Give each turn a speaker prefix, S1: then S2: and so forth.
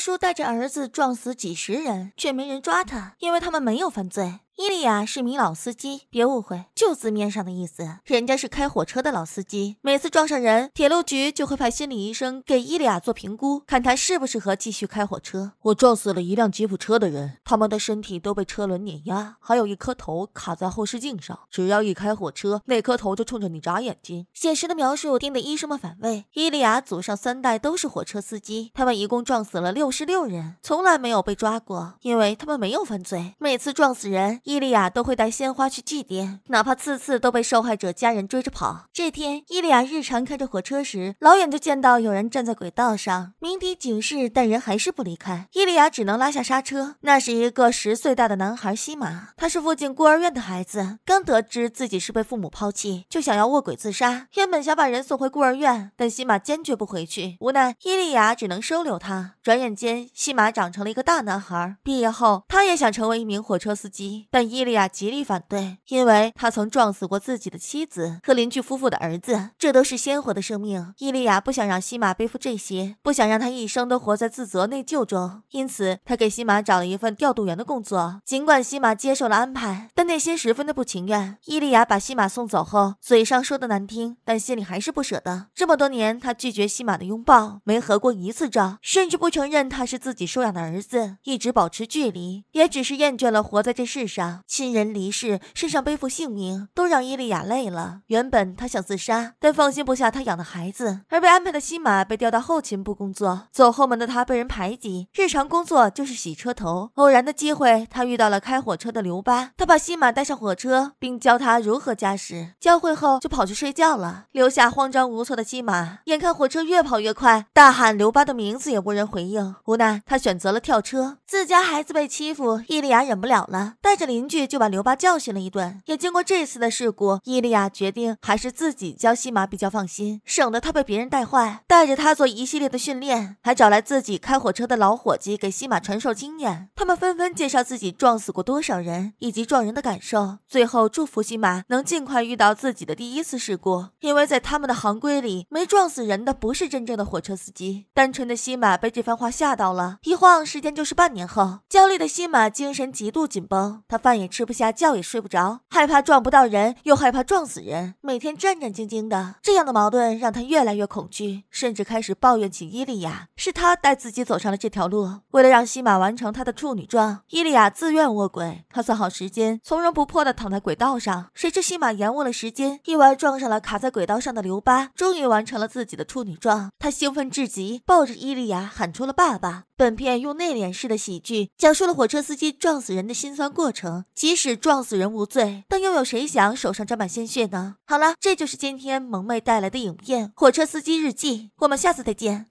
S1: 叔带着儿子撞死几十人，却没人抓他，因为他们没有犯罪。伊利亚是名老司机，别误会，就字面上的意思，人家是开火车的老司机。每次撞上人，铁路局就会派心理医生给伊利亚做评估，看他适不适合继续开火车。我撞死了一辆吉普车的人，他们的身体都被车轮碾压，还有一颗头卡在后视镜上。只要一开火车，那颗头就冲着你眨眼睛。写实的描述听得医生们反胃。伊利亚祖上三代都是火车司机，他们一共撞死了六十六人，从来没有被抓过，因为他们没有犯罪。每次撞死人。伊利亚都会带鲜花去祭奠，哪怕次次都被受害者家人追着跑。这天，伊利亚日常开着火车时，老远就见到有人站在轨道上，鸣笛警示，但人还是不离开。伊利亚只能拉下刹车。那是一个十岁大的男孩西马，他是附近孤儿院的孩子，刚得知自己是被父母抛弃，就想要卧轨自杀。原本想把人送回孤儿院，但西马坚决不回去。无奈，伊利亚只能收留他。转眼间，西马长成了一个大男孩。毕业后，他也想成为一名火车司机。伊利亚极力反对，因为他曾撞死过自己的妻子和邻居夫妇的儿子，这都是鲜活的生命。伊利亚不想让西马背负这些，不想让他一生都活在自责内疚中，因此他给西马找了一份调度员的工作。尽管西马接受了安排，但内心十分的不情愿。伊利亚把西马送走后，嘴上说的难听，但心里还是不舍得。这么多年，他拒绝西马的拥抱，没合过一次照，甚至不承认他是自己收养的儿子，一直保持距离，也只是厌倦了活在这世上。亲人离世，身上背负性命，都让伊利亚累了。原本他想自杀，但放心不下他养的孩子。而被安排的西马被调到后勤部工作，走后门的他被人排挤，日常工作就是洗车头。偶然的机会，他遇到了开火车的刘巴，他把西马带上火车，并教他如何驾驶。教会后就跑去睡觉了，留下慌张无措的西马。眼看火车越跑越快，大喊刘巴的名字也无人回应。无奈，他选择了跳车。自家孩子被欺负，伊利亚忍不了了，带着。邻居就把刘巴教训了一顿。也经过这次的事故，伊利亚决定还是自己教西马比较放心，省得他被别人带坏。带着他做一系列的训练，还找来自己开火车的老伙计给西马传授经验。他们纷纷介绍自己撞死过多少人，以及撞人的感受。最后祝福西马能尽快遇到自己的第一次事故，因为在他们的行规里，没撞死人的不是真正的火车司机。单纯的西马被这番话吓到了。一晃时间就是半年后，焦虑的西马精神极度紧绷，他。饭也吃不下，觉也睡不着，害怕撞不到人，又害怕撞死人，每天战战兢兢的。这样的矛盾让他越来越恐惧，甚至开始抱怨起伊利亚，是他带自己走上了这条路。为了让西马完成他的处女状，伊利亚自愿卧轨，他算好时间，从容不迫地躺在轨道上。谁知西马延误了时间，意外撞上了卡在轨道上的留疤，终于完成了自己的处女状。他兴奋至极，抱着伊利亚喊出了爸爸。本片用内敛式的喜剧，讲述了火车司机撞死人的辛酸过程。即使撞死人无罪，但又有谁想手上沾满鲜血呢？好了，这就是今天萌妹带来的影片《火车司机日记》，我们下次再见。